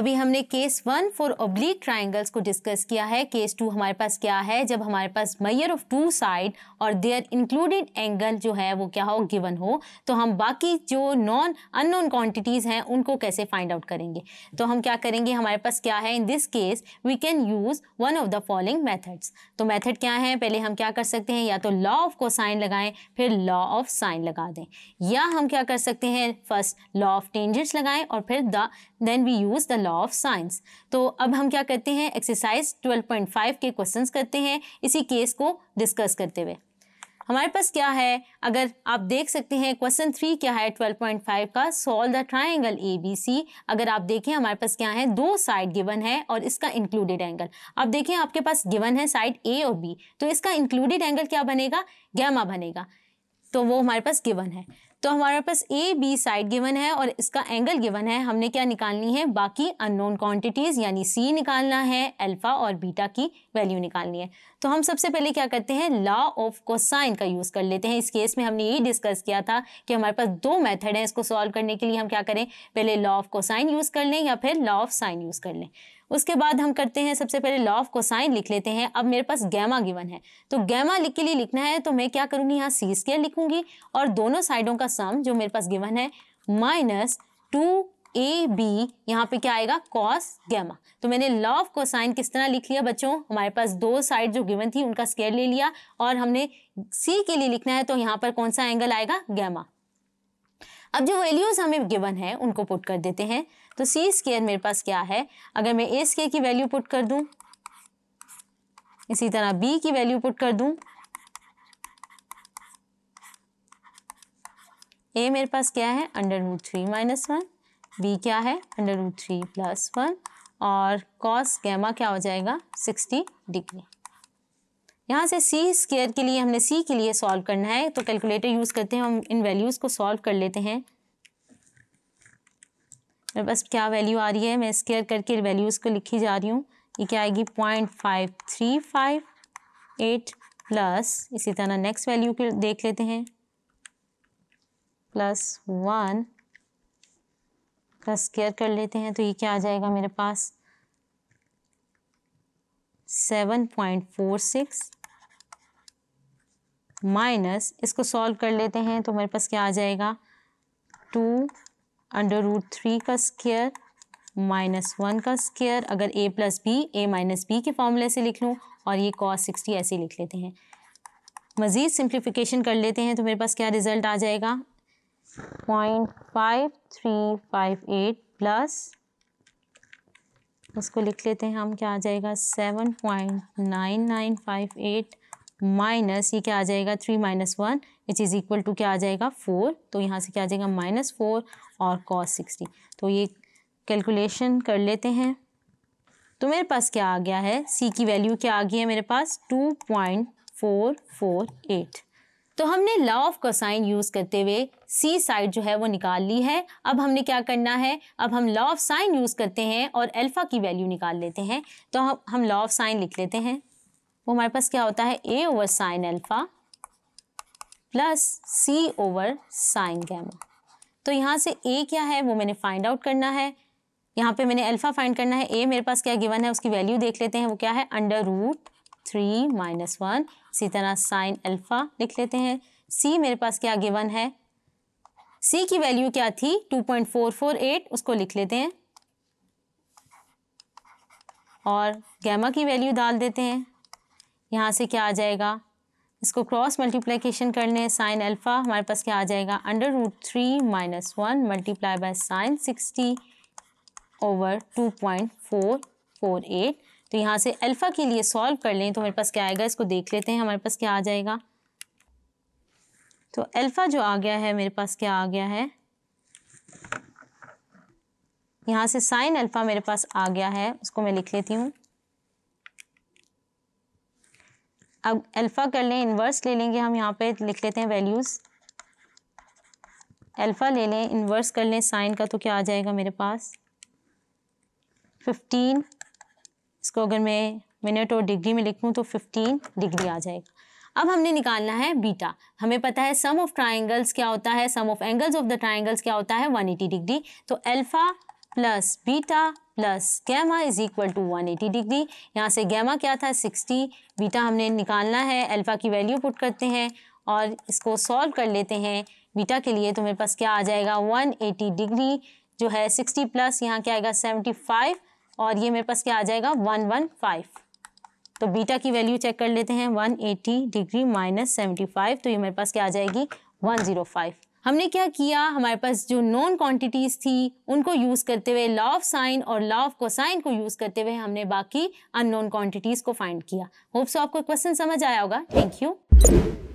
अभी हमने case one for oblique triangles को डिस्कस किया है केस टू हमारे पास क्या है जब हमारे पास मैयर ऑफ टू साइड और देयर इंक्लूडेड एंगल जो है वो क्या हो गिवन हो तो हम बाकी जो नॉन अननोन क्वांटिटीज़ हैं उनको कैसे फाइंड आउट करेंगे तो हम क्या करेंगे हमारे पास क्या है in this case we can use one of the following methods तो मैथड क्या है पहले हम क्या कर सकते हैं या तो लॉ ऑफ को साइन लगाएं फिर लॉ ऑफ साइन लगा दें या हम क्या कर सकते हैं फर्स्ट लॉ ऑफ टेंजेंट्स लगाएं और फिर the then we use the law law of sines तो अब हम क्या करते हैं एक्सरसाइज 12.5 के क्वेश्चंस करते हैं इसी केस को डिस्कस करते हुए हमारे पास क्या है अगर आप देख सकते हैं क्वेश्चन थ्री क्या है 12.5 का solve the triangle A B C अगर आप देखें हमारे पास क्या है दो साइड गिवन है और इसका इंक्लूडेड एंगल आप देखें आपके पास गिवन है साइड ए और बी तो इसका इंक्लूडेड एंगल क्या बनेगा गैमा बनेगा तो वो हमारे पास गिवन है तो हमारे पास ए बी साइड गिवन है और इसका एंगल गिवन है हमने क्या निकालनी है बाकी अननोन क्वांटिटीज़ यानी सी निकालना है अल्फ़ा और बीटा की वैल्यू निकालनी है तो हम सबसे पहले क्या करते हैं लॉ ऑफ कोसाइन का यूज़ कर लेते हैं इस केस में हमने यही डिस्कस किया था कि हमारे पास दो मेथड है इसको सॉल्व करने के लिए हम क्या करें पहले लॉ ऑफ कोसाइन यूज़ कर लें या फिर लॉ ऑफ साइन यूज़ कर लें उसके बाद हम करते हैं सबसे पहले लॉ ऑफ कोसाइन लिख लेते हैं अब मेरे पास गैमा गिवन है तो गैमा लिख के लिए लिखना है तो मैं क्या करूँगी यहाँ सी स्केयर लिखूंगी और दोनों साइडों का सम जो मेरे पास गिवन है माइनस टू ए बी यहाँ पे क्या आएगा कॉस गैमा तो मैंने लॉ ऑफ कोसाइन किस तरह लिख लिया बच्चों हमारे पास दो साइड जो गिवन थी उनका स्केयर ले लिया और हमने सी के लिए लिखना है तो यहाँ पर कौन सा एंगल आएगा गैमा अब जो वैल्यूज हमें गिवन है उनको पुट कर देते हैं तो सी स्केयर मेरे पास क्या है अगर मैं ए स्केयर की वैल्यू पुट कर दूं इसी तरह बी की वैल्यू पुट कर दूं ए मेरे पास क्या है under root three minus one B क्या है under root three plus one और कॉस गैमा क्या हो जाएगा सिक्सटी डिग्री यहाँ से सी स्केयर के लिए हमने सी के लिए सॉल्व करना है तो कैलकुलेटर यूज़ करते हैं हम इन वैल्यूज़ को सॉल्व कर लेते हैं मेरे पास क्या वैल्यू आ रही है मैं स्केयर करके वैल्यूज़ को लिखी जा रही हूँ ये क्या आएगी point five three five eight plus इसी तरह नेक्स्ट वैल्यू के देख लेते हैं प्लस वन का स्केयर कर लेते हैं तो ये क्या आ जाएगा मेरे पास seven point four six minus इसको सॉल्व कर लेते हैं तो मेरे पास क्या आ जाएगा टू अंडर रूट थ्री का स्केयर माइनस वन का स्केयर अगर A plus B A minus B के फॉर्मूले से लिख लूँ और ये कॉस सिक्सटी ऐसे लिख लेते हैं मज़ीद सिंप्लीफिकेशन कर लेते हैं तो मेरे पास क्या रिज़ल्ट आ जाएगा point five three five eight plus उसको लिख लेते हैं हम क्या आ जाएगा seven point nine nine five eight minus ये क्या आ जाएगा three minus one which is equal to क्या आ जाएगा फोर तो यहाँ से क्या आ जाएगा माइनस फोर और कॉस सिक्सटी तो ये कैलकुलेशन कर लेते हैं तो मेरे पास क्या आ गया है सी की वैल्यू क्या आ गई है मेरे पास two point four four eight तो हमने लॉ ऑफ कोसाइन यूज़ करते हुए सी साइड जो है वो निकाल ली है अब हमने क्या करना है अब हम लॉ ऑफ साइन यूज़ करते हैं और अल्फ़ा की वैल्यू निकाल लेते हैं तो हम हम लॉ ऑफ साइन लिख लेते हैं वो हमारे पास क्या होता है A over sine alpha plus C over sine gamma तो यहाँ से ए क्या है वो मैंने फाइंड आउट करना है यहाँ पे मैंने अल्फ़ा फाइंड करना है ए मेरे पास क्या गिवन है उसकी वैल्यू देख लेते हैं वो क्या है under root three minus one इसी तरह साइन अल्फ़ा लिख लेते हैं सी मेरे पास क्या गिवन है सी की वैल्यू क्या थी two point four four eight उसको लिख लेते हैं और गैमा की वैल्यू डाल देते हैं यहाँ से क्या आ जाएगा इसको क्रॉस मल्टीप्लाइकेशन कर लें साइन अल्फ़ा हमारे पास क्या आ जाएगा under root three minus one multiply by sine sixty over two point four four eight तो यहाँ से अल्फ़ा के लिए सॉल्व कर लें तो हमारे पास क्या आएगा इसको देख लेते हैं हमारे पास क्या आ जाएगा तो अल्फ़ा जो आ गया है मेरे पास क्या आ गया है यहाँ से साइन अल्फ़ा मेरे पास आ गया है उसको मैं लिख लेती हूँ अब अल्फ़ा कर लें इन्वर्स ले लेंगे हम यहाँ पे लिख लेते हैं वैल्यूज़ अल्फ़ा ले लें इन्वर्स कर लें साइन का तो क्या आ जाएगा मेरे पास फिफ्टीन इसको अगर मैं मिनट और डिग्री में लिखूँ तो फिफ्टीन डिग्री आ जाएगा अब हमने निकालना है बीटा हमें पता है सम ऑफ ट्राइंगल्स क्या होता है sum of angles of the triangles क्या होता है 180 डिग्री तो alpha plus beta plus gamma is equal to 180 degree यहाँ से गैमा क्या था 60 बीटा हमने निकालना है अल्फ़ा की वैल्यू पुट करते हैं और इसको सॉल्व कर लेते हैं बीटा के लिए तो मेरे पास क्या आ जाएगा 180 डिग्री जो है 60 प्लस यहाँ क्या आएगा 75 और ये मेरे पास क्या आ जाएगा 115 तो बीटा की वैल्यू चेक कर लेते हैं एटी डिग्री माइनस फाइव तो ये मेरे पास क्या आ जाएगी फाइव हमने क्या किया हमारे पास जो नॉन क्वांटिटीज़ थी उनको यूज़ करते हुए लॉ ऑफ साइन और लॉ ऑफ कोसाइन को यूज़ करते हुए हमने बाकी अननोन क्वांटिटीज़ को फाइंड किया होप सो आपको क्वेश्चन समझ आया होगा थैंक यू